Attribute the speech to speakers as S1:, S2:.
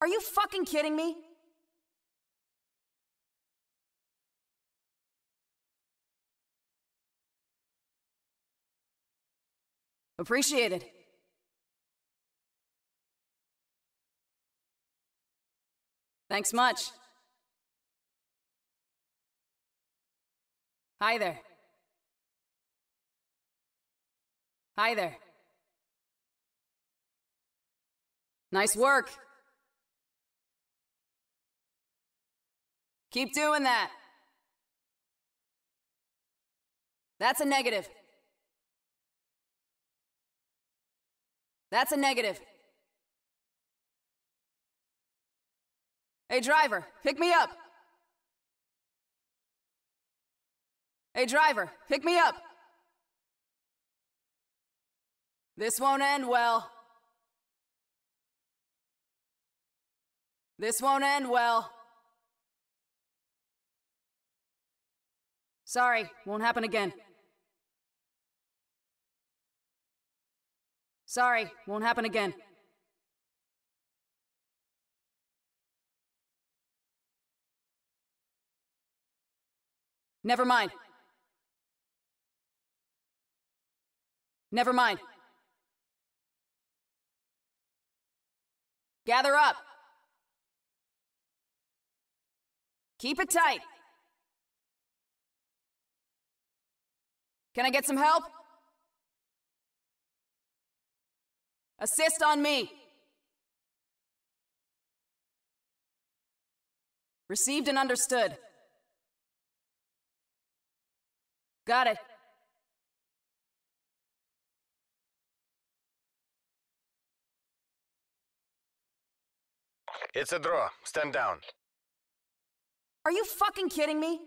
S1: Are you fucking kidding me? Appreciated. Thanks much. Hi there. Hi there. Nice work. Keep doing that. That's a negative. That's a negative. Hey, driver, pick me up. Hey, driver, pick me up. This won't end well. This won't end well. Sorry, won't happen again. Sorry, won't happen again. Never mind. Never mind. Gather up. Keep it tight. Can I get some help? Assist on me. Received and understood. Got it. It's a draw. Stand down. Are you fucking kidding me?